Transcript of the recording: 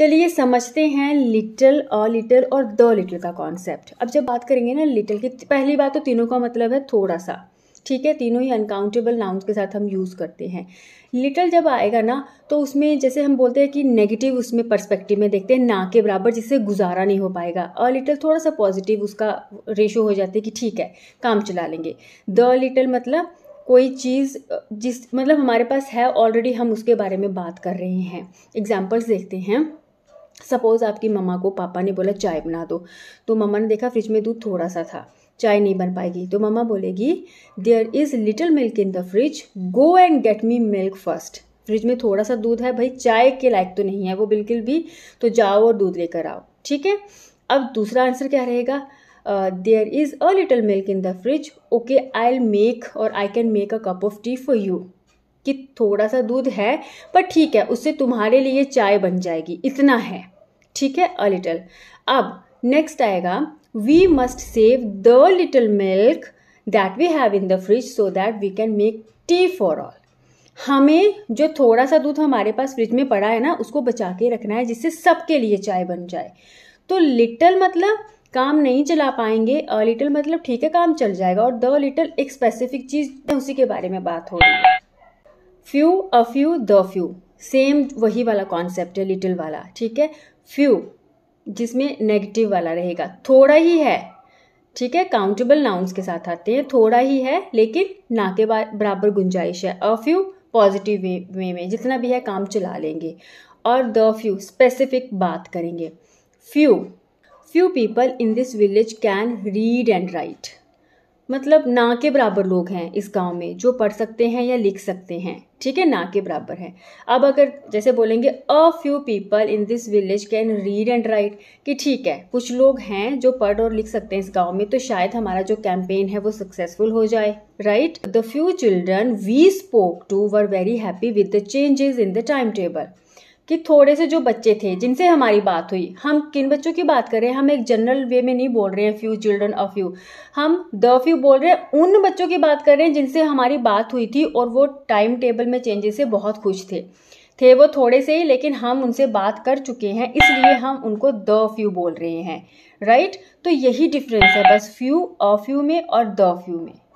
चलिए समझते हैं लिटल अ लिटल और द लिटल का कॉन्सेप्ट अब जब बात करेंगे ना लिटल की पहली बात तो तीनों का मतलब है थोड़ा सा ठीक है तीनों ही अनकाउंटेबल नाउन्स के साथ हम यूज़ करते हैं लिटल जब आएगा ना तो उसमें जैसे हम बोलते हैं कि नेगेटिव उसमें पर्सपेक्टिव में देखते हैं ना के बराबर जिससे गुजारा नहीं हो पाएगा अ लिटल थोड़ा सा पॉजिटिव उसका रेशो हो जाता है कि ठीक है काम चला लेंगे द लिटल मतलब कोई चीज़ जिस मतलब हमारे पास है ऑलरेडी हम उसके बारे में बात कर रहे हैं एग्जाम्पल्स देखते हैं सपोज़ आपकी मम्मा को पापा ने बोला चाय बना दो तो मम्मा ने देखा फ्रिज में दूध थोड़ा सा था चाय नहीं बन पाएगी तो मम्मा बोलेगी there is little milk in the fridge go and get me milk first fridge में थोड़ा सा दूध है भाई चाय के लायक तो नहीं है वो बिल्कुल भी तो जाओ और दूध लेकर आओ ठीक है अब दूसरा आंसर क्या रहेगा there is a little milk in the fridge okay I make और I can make a cup of tea for you कि थोड़ा सा दूध है पर ठीक है उससे तुम्हारे लिए चाय बन जाएगी इतना है ठीक है अ लिटल अब नेक्स्ट आएगा we must save the little milk that we have in the fridge so that we can make tea for all हमें जो थोड़ा सा दूध हमारे पास फ्रिज में पड़ा है ना उसको बचा के रखना है जिससे सबके लिए चाय बन जाए तो लिटल मतलब काम नहीं चला पाएंगे अ लिटल मतलब ठीक है काम चल जाएगा और द लिटल एक स्पेसिफिक चीज़ उसी के बारे में बात हो रही है few a few the few same वही वाला कॉन्सेप्ट है लिटिल वाला ठीक है फ्यू जिसमें नेगेटिव वाला रहेगा थोड़ा ही है ठीक है काउंटेबल नाउन्स के साथ आते हैं थोड़ा ही है लेकिन ना के बराबर गुंजाइश है अ फ्यू पॉजिटिव वे, वे में जितना भी है काम चला लेंगे और द फ्यू स्पेसिफिक बात करेंगे few few people in this village can read and write मतलब ना के बराबर लोग हैं इस गांव में जो पढ़ सकते हैं या लिख सकते हैं ठीक है ना के बराबर है अब अगर जैसे बोलेंगे a few people in this village can read and write कि ठीक है कुछ लोग हैं जो पढ़ और लिख सकते हैं इस गांव में तो शायद हमारा जो कैंपेन है वो सक्सेसफुल हो जाए right the few children we spoke to were very happy with the changes in the time table कि थोड़े से जो बच्चे थे जिनसे हमारी बात हुई हम किन बच्चों की बात कर रहे हैं हम एक जनरल वे में नहीं बोल रहे हैं फ्यू चिल्ड्रन ऑफ यू हम द फ्यू बोल रहे हैं उन बच्चों की बात कर रहे हैं जिनसे हमारी बात हुई थी और वो टाइम टेबल में चेंजेस से बहुत खुश थे थे वो थोड़े से ही लेकिन हम उनसे बात कर चुके हैं इसलिए हम उनको द फ्यू बोल रहे हैं राइट तो यही डिफरेंस है बस फ्यू ऑफ यू में और द फ्यू में